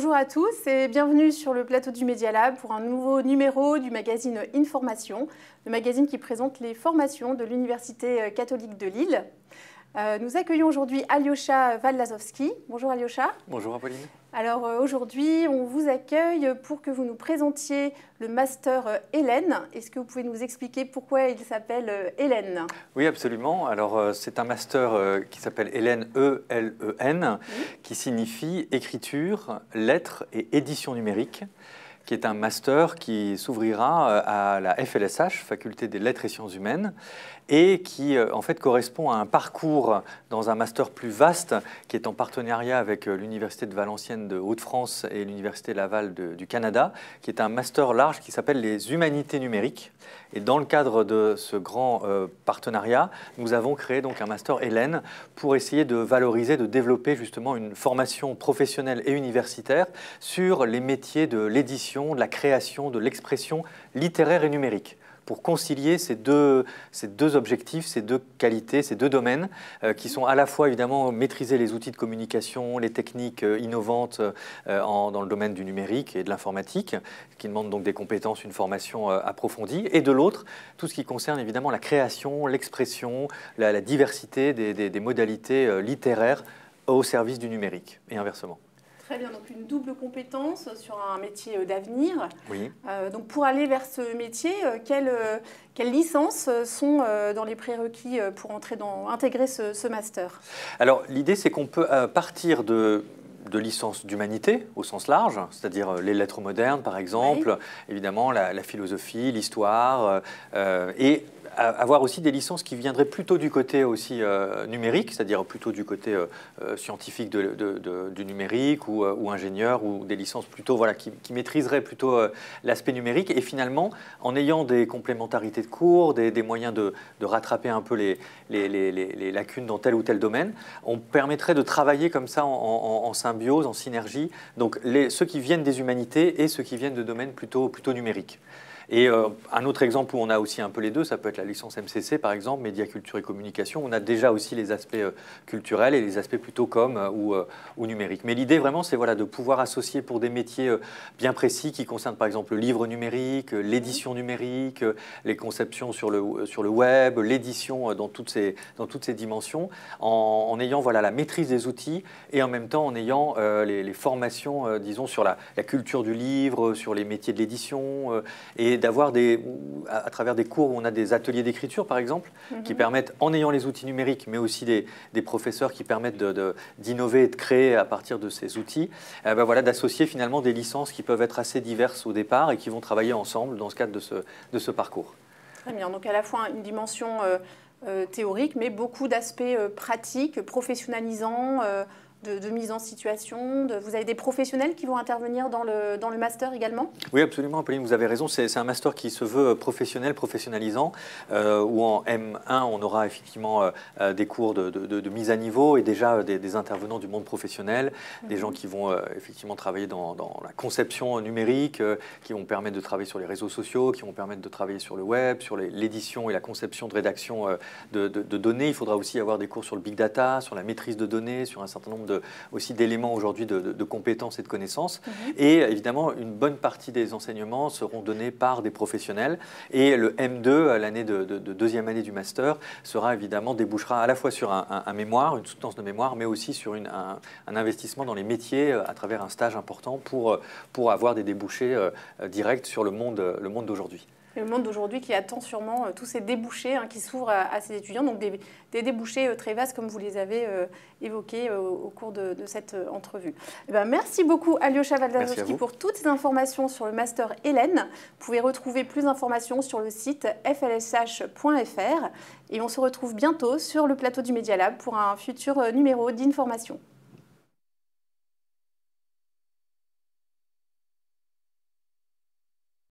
Bonjour à tous et bienvenue sur le plateau du Media Lab pour un nouveau numéro du magazine Information, le magazine qui présente les formations de l'Université euh, catholique de Lille. Euh, nous accueillons aujourd'hui Alyosha valazowski Bonjour Alyosha. Bonjour Apolline. Alors euh, aujourd'hui, on vous accueille pour que vous nous présentiez le master euh, Hélène. Est-ce que vous pouvez nous expliquer pourquoi il s'appelle euh, Hélène Oui, absolument. Alors c'est un master qui s'appelle Hélène E-L-E-N, qui signifie écriture, lettres et édition numérique qui est un master qui s'ouvrira à la FLSH, Faculté des Lettres et Sciences Humaines, et qui euh, en fait correspond à un parcours dans un master plus vaste qui est en partenariat avec euh, l'Université de Valenciennes de Haute-France et l'Université Laval du Canada, qui est un master large qui s'appelle les humanités numériques. Et dans le cadre de ce grand euh, partenariat, nous avons créé donc un master Hélène pour essayer de valoriser, de développer justement une formation professionnelle et universitaire sur les métiers de l'édition, de la création, de l'expression littéraire et numérique pour concilier ces deux, ces deux objectifs, ces deux qualités, ces deux domaines, euh, qui sont à la fois évidemment maîtriser les outils de communication, les techniques euh, innovantes euh, dans le domaine du numérique et de l'informatique, qui demandent donc des compétences, une formation approfondie, et de l'autre, tout ce qui concerne évidemment la création, l'expression, la, diversité des modalités littéraires au service du numérique, et inversement. Très bien, donc une double compétence sur un métier euh, d'avenir. Oui. Euh, donc pour aller vers ce métier, euh, quelles, quelles licences sont dans les prérequis pour entrer dans, intégrer ce, ce master Alors l'idée c'est qu'on peut partir de de licence d'humanité au sens large, c'est-à-dire les lettres modernes par exemple, évidemment la, philosophie, l'histoire, et avoir aussi des licences qui viendraient plutôt du côté euh, aussi euh, numérique, c'est-à-dire plutôt du côté euh, scientifique du numérique ou, ingénieur, ou des licences plutôt qui, maîtriseraient plutôt l'aspect numérique. Et finalement, en ayant des complémentarités de cours, des, moyens de, rattraper un peu les, lacunes dans tel ou tel domaine, on permettrait de travailler comme ça en, en symbiose, en synergie, donc ceux qui viennent des humanités et ceux qui viennent de domaines plutôt, plutôt numériques. Et euh, un autre exemple où on a aussi un peu les deux, ça peut être la licence MCC par exemple, médias, culture et communication. On a déjà aussi les aspects euh, culturels et les aspects plutôt com euh, ou, numériques. Mais l'idée vraiment, c'est voilà, de pouvoir associer pour des métiers bien précis qui concernent par exemple le livre numérique, l'édition numérique, les conceptions sur le, sur le web, l'édition dans, toutes ces, dans toutes ces dimensions, en, ayant voilà, la maîtrise des outils et en même temps en ayant les, les, formations, disons, sur la, la, culture du livre, sur les métiers de l'édition. et d'avoir des, à, travers des cours où on a des ateliers d'écriture, par exemple, mhm. qui permettent, en ayant les outils numériques, mais aussi des, des professeurs qui permettent d'innover de, et de créer à partir de ces outils, eh ben voilà, d'associer finalement des licences qui peuvent être assez diverses au départ et qui vont travailler ensemble dans ce cadre de ce, de ce parcours. Très bien, donc à la fois une dimension euh, euh, théorique, mais beaucoup d'aspects euh, pratiques, professionnalisants de, mise en situation de, Vous avez des professionnels qui vont intervenir dans le, dans le master également Oui, absolument, Pauline, vous avez raison. C'est un master qui se veut euh, professionnel, professionnalisant, euh, où en M1, on aura effectivement euh, euh, des cours de, de, mise à niveau et déjà des, intervenants du monde professionnel, des mhm. gens qui vont effectivement travailler dans, dans, la conception numérique, qui vont permettre de travailler sur les réseaux sociaux, qui vont permettre de travailler sur le web, sur l'édition et la conception de rédaction de données. Il faudra aussi avoir des cours sur le big data, sur la maîtrise de données, sur un certain nombre aussi d'éléments aujourd'hui de, compétences et de connaissances. Mhm. Et évidemment, une bonne partie des enseignements seront donnés par des professionnels. Et le M2, l'année de, deuxième année du master, sera évidemment débouchera à la fois sur un, mémoire, une soutenance de mémoire, mais aussi sur un, un, investissement dans les métiers euh, à travers un stage important pour, euh, pour avoir des débouchés euh, directs sur le monde, le monde d'aujourd'hui le monde d'aujourd'hui qui attend sûrement euh, tous ces débouchés hein, qui s'ouvrent à, ses ces étudiants, donc des, des, débouchés euh, très vastes comme vous les avez euh, évoqués au cours de, cette entrevue. Eh ben, merci beaucoup Alyosha Valdazowski pour toutes ces informations sur le master Hélène. Vous pouvez retrouver plus d'informations sur le site flsh.fr et on se retrouve bientôt sur le plateau du Media Lab pour un futur numéro d'information.